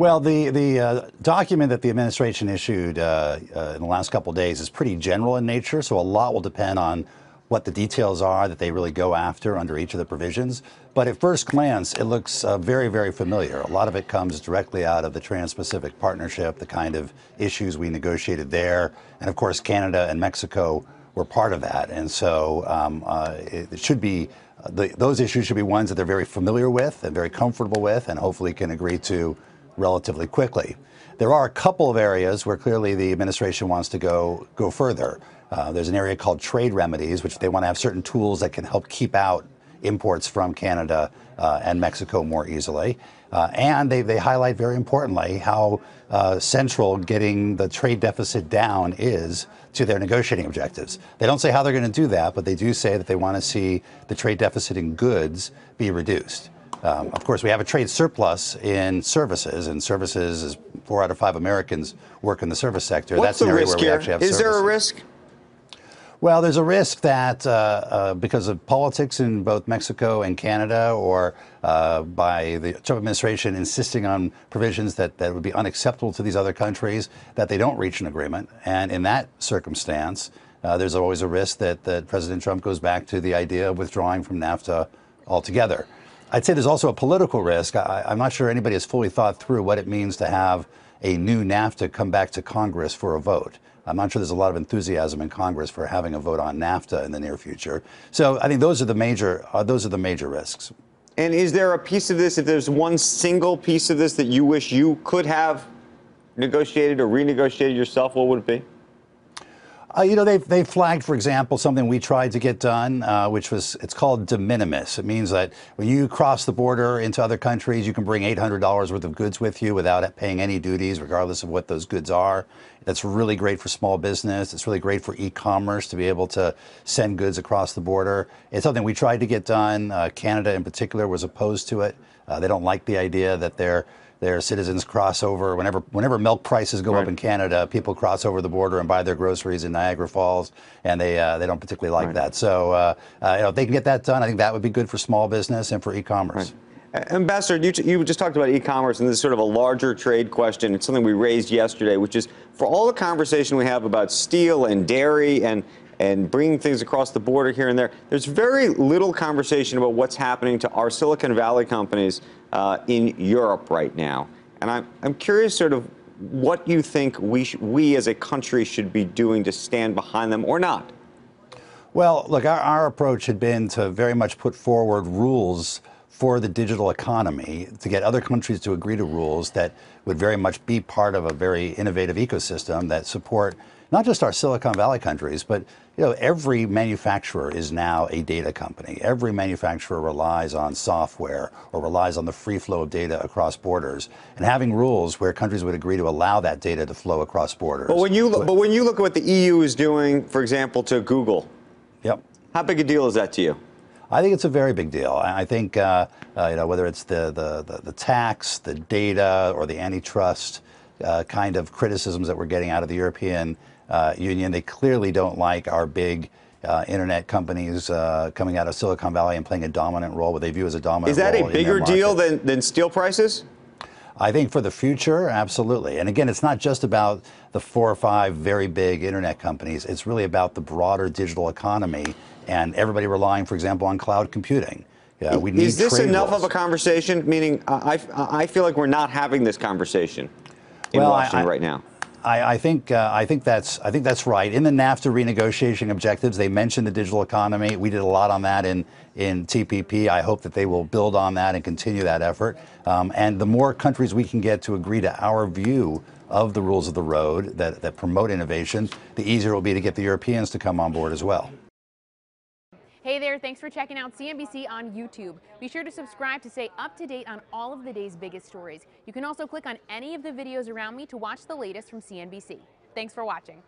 Well, the, the uh, document that the administration issued uh, uh, in the last couple days is pretty general in nature, so a lot will depend on what the details are that they really go after under each of the provisions. But at first glance, it looks uh, very, very familiar. A lot of it comes directly out of the Trans Pacific Partnership, the kind of issues we negotiated there. And of course, Canada and Mexico were part of that. And so um, uh, it, it should be uh, the, those issues should be ones that they're very familiar with and very comfortable with and hopefully can agree to relatively quickly. There are a couple of areas where clearly the administration wants to go go further. Uh, there's an area called trade remedies, which they want to have certain tools that can help keep out imports from Canada uh, and Mexico more easily. Uh, and they, they highlight very importantly how uh, central getting the trade deficit down is to their negotiating objectives. They don't say how they're going to do that, but they do say that they want to see the trade deficit in goods be reduced. Um, of course, we have a trade surplus in services, and services is four out of five Americans work in the service sector. What's That's the an area risk where we actually have Is services. there a risk? Well, there's a risk that uh, uh, because of politics in both Mexico and Canada, or uh, by the Trump administration insisting on provisions that, that would be unacceptable to these other countries, that they don't reach an agreement. And in that circumstance, uh, there's always a risk that, that President Trump goes back to the idea of withdrawing from NAFTA altogether. I'd say there's also a political risk. I, am not sure anybody has fully thought through what it means to have a new NAFTA come back to Congress for a vote. I'm not sure there's a lot of enthusiasm in Congress for having a vote on NAFTA in the near future. So I think those are the major uh, those are the major risks. And is there a piece of this? If there's one single piece of this that you wish you could have negotiated or renegotiated yourself, what would it be? Uh, you know, they've, they flagged, for example, something we tried to get done, uh, which was it's called de minimis. It means that when you cross the border into other countries, you can bring $800 worth of goods with you without paying any duties, regardless of what those goods are. That's really great for small business. It's really great for e commerce to be able to send goods across the border. It's something we tried to get done. Uh, Canada, in particular, was opposed to it. Uh, they don't like the idea that they're their citizens cross over. Whenever, whenever milk prices go right. up in Canada, people cross over the border and buy their groceries in Niagara Falls, and they, uh, they don't particularly like right. that. So uh, uh, you know, if they can get that done, I think that would be good for small business and for e-commerce. Right. Ambassador, you, you, just talked about e-commerce, and this is sort of a larger trade question. It's something we raised yesterday, which is for all the conversation we have about steel and dairy and, and bringing things across the border here and there. There's very little conversation about what's happening to our Silicon Valley companies uh, in Europe right now. And I'm, I'm curious sort of what you think we, we as a country should be doing to stand behind them or not. Well, look, our, our approach had been to very much put forward rules for the digital economy to get other countries to agree to rules that would very much be part of a very innovative ecosystem that support not just our Silicon Valley countries, but you know, every manufacturer is now a data company. Every manufacturer relies on software or relies on the free flow of data across borders. And having rules where countries would agree to allow that data to flow across borders. But when you look, but when you look at what the EU is doing, for example, to Google, yep. How big a deal is that to you? I think it's a very big deal. I think uh, uh, you know whether it's the, the, the the tax, the data, or the antitrust uh, kind of criticisms that we're getting out of the European uh, union. They clearly don't like our big uh, internet companies uh, coming out of Silicon Valley and playing a dominant role, what they view as a dominant. Is that a bigger deal than, than steel prices? I think for the future, absolutely. And again, it's not just about the four or five very big internet companies. It's really about the broader digital economy and everybody relying, for example, on cloud computing. Yeah, we need Is this enough of a conversation? Meaning, I, I feel like we're not having this conversation in well, Washington I, I, right now. I, I think uh, I think that's I think that's right. In the NAFTA renegotiation objectives, they mentioned the digital economy. We did a lot on that in in TPP. I hope that they will build on that and continue that effort. Um, and the more countries we can get to agree to our view of the rules of the road that, that promote innovation, the easier it will be to get the Europeans to come on board as well. Hey there, thanks for checking out CNBC on YouTube. Be sure to subscribe to stay up to date on all of the day's biggest stories. You can also click on any of the videos around me to watch the latest from CNBC. Thanks for watching.